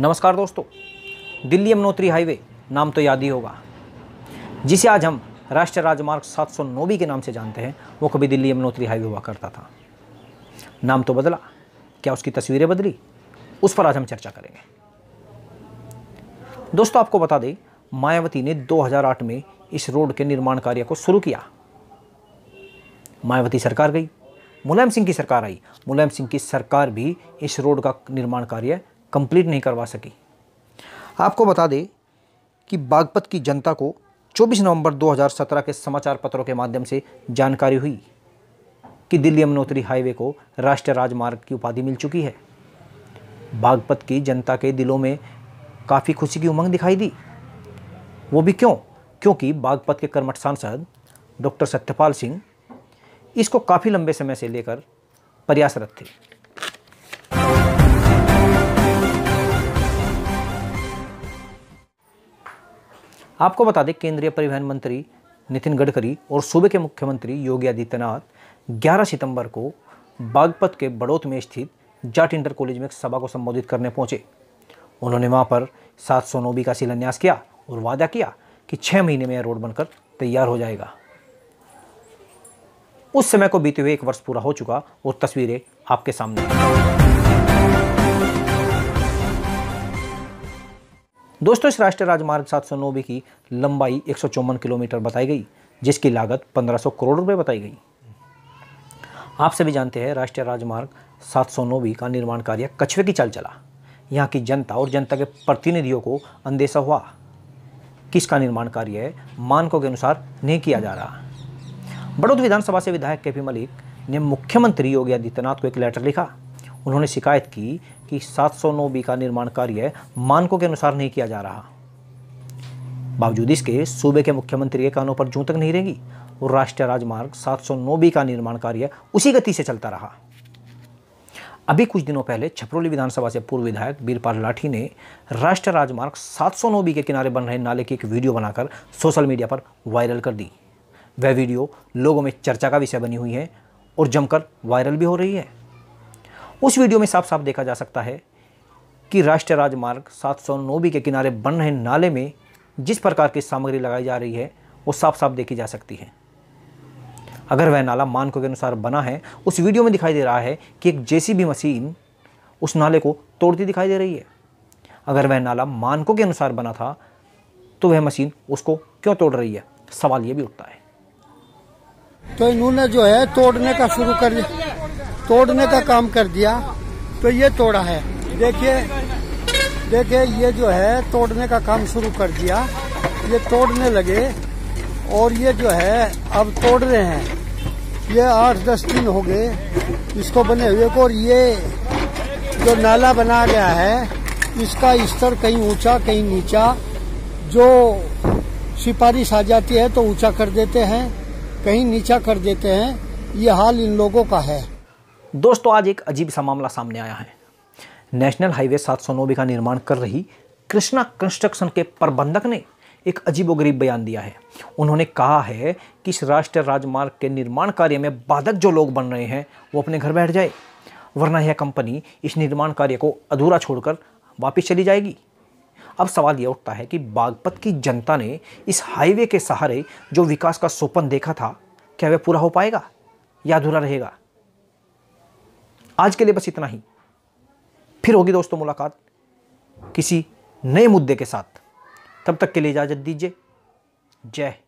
नमस्कार दोस्तों दिल्ली यमुनोत्री हाईवे नाम तो याद ही होगा जिसे आज हम राष्ट्रीय राजमार्ग 709 बी के नाम से जानते हैं वो कभी दिल्ली यमुनोत्री हाईवे हुआ करता था नाम तो बदला क्या उसकी तस्वीरें बदली उस पर आज हम चर्चा करेंगे दोस्तों आपको बता दें मायावती ने 2008 में इस रोड के निर्माण कार्य को शुरू किया मायावती सरकार गई मुलायम सिंह की सरकार आई मुलायम सिंह की सरकार भी इस रोड का निर्माण कार्य कंप्लीट नहीं करवा सकी आपको बता दें कि बागपत की जनता को 24 नवंबर 2017 के समाचार पत्रों के माध्यम से जानकारी हुई कि दिल्ली यमुनोत्री हाईवे को राष्ट्रीय राजमार्ग की उपाधि मिल चुकी है बागपत की जनता के दिलों में काफ़ी खुशी की उमंग दिखाई दी वो भी क्यों क्योंकि बागपत के कर्मठ सांसद डॉक्टर सत्यपाल सिंह इसको काफ़ी लंबे समय से लेकर प्रयासरत थे आपको बता दें केंद्रीय परिवहन मंत्री नितिन गडकरी और सूबे के मुख्यमंत्री योगी आदित्यनाथ 11 सितंबर को बागपत के बड़ौत में स्थित जाट इंटर कॉलेज में एक सभा को संबोधित करने पहुंचे उन्होंने वहां पर सात सौ नौबी का शिलान्यास किया और वादा किया कि छः महीने में यह रोड बनकर तैयार हो जाएगा उस समय को बीते हुए एक वर्ष पूरा हो चुका और तस्वीरें आपके सामने दोस्तों इस राष्ट्रीय राजमार्ग 709 की लंबाई एक किलोमीटर बताई गई जिसकी लागत 1500 करोड़ रुपए बताई गई आप सभी जानते हैं राष्ट्रीय राजमार्ग सात सौ का निर्माण कार्य कछुए की चल चला यहाँ की जनता और जनता के प्रतिनिधियों को अंदेशा हुआ कि इसका निर्माण कार्य मानकों के अनुसार नहीं किया जा रहा बड़ौद विधानसभा से विधायक के पी मलिक ने मुख्यमंत्री योगी आदित्यनाथ को एक लेटर लिखा उन्होंने शिकायत की कि 709 बी का निर्माण कार्य मानकों के अनुसार नहीं किया जा रहा बावजूद इसके सूबे के मुख्यमंत्री के कानों पर जूं तक नहीं रहेगी और राष्ट्रीय राजमार्ग 709 बी का निर्माण कार्य उसी गति से चलता रहा अभी कुछ दिनों पहले छपरोली विधानसभा से पूर्व विधायक बीरपाल लाठी ने राष्ट्रीय राजमार्ग सात बी के किनारे बन रहे नाले की एक वीडियो बनाकर सोशल मीडिया पर वायरल कर दी वह वीडियो लोगों में चर्चा का विषय बनी हुई है और जमकर वायरल भी हो रही है उस वीडियो में साफ साफ देखा जा सकता है कि राष्ट्रीय राजमार्ग सात सौ के किनारे बन रहे नाले में जिस प्रकार की सामग्री लगाई जा रही है वो साफ साफ देखी जा सकती है अगर वह नाला मानकों के अनुसार बना है उस वीडियो में दिखाई दे रहा है कि एक जेसीबी मशीन उस नाले को तोड़ती दिखाई दे रही है अगर वह नाला मानकों के अनुसार बना था तो वह मशीन उसको क्यों तोड़ रही है सवाल ये भी उठता है तो इन्होंने जो है तोड़ने का शुरू कर दिया तोड़ने का काम कर दिया तो ये तोड़ा है देखिए देखिए ये जो है तोड़ने का काम शुरू कर दिया ये तोड़ने लगे और ये जो है अब तोड़ रहे हैं ये आठ दस दिन हो गए इसको बने हुए को और ये जो नाला बना गया है इसका स्तर कहीं ऊंचा कहीं नीचा जो सिफारिश आ जाती है तो ऊंचा कर देते हैं कहीं नीचा कर देते हैं ये हाल इन लोगों का है दोस्तों आज एक अजीब सा मामला सामने आया है नेशनल हाईवे 709 का निर्माण कर रही कृष्णा कंस्ट्रक्शन के प्रबंधक ने एक अजीबोगरीब बयान दिया है उन्होंने कहा है कि इस राष्ट्रीय राजमार्ग के निर्माण कार्य में बाधक जो लोग बन रहे हैं वो अपने घर बैठ जाए वरना यह कंपनी इस निर्माण कार्य को अधूरा छोड़कर वापस चली जाएगी अब सवाल यह उठता है कि बागपत की जनता ने इस हाईवे के सहारे जो विकास का सोपन देखा था क्या वह पूरा हो पाएगा या अधूरा रहेगा आज के लिए बस इतना ही फिर होगी दोस्तों मुलाकात किसी नए मुद्दे के साथ तब तक के लिए इजाज़त दीजिए जय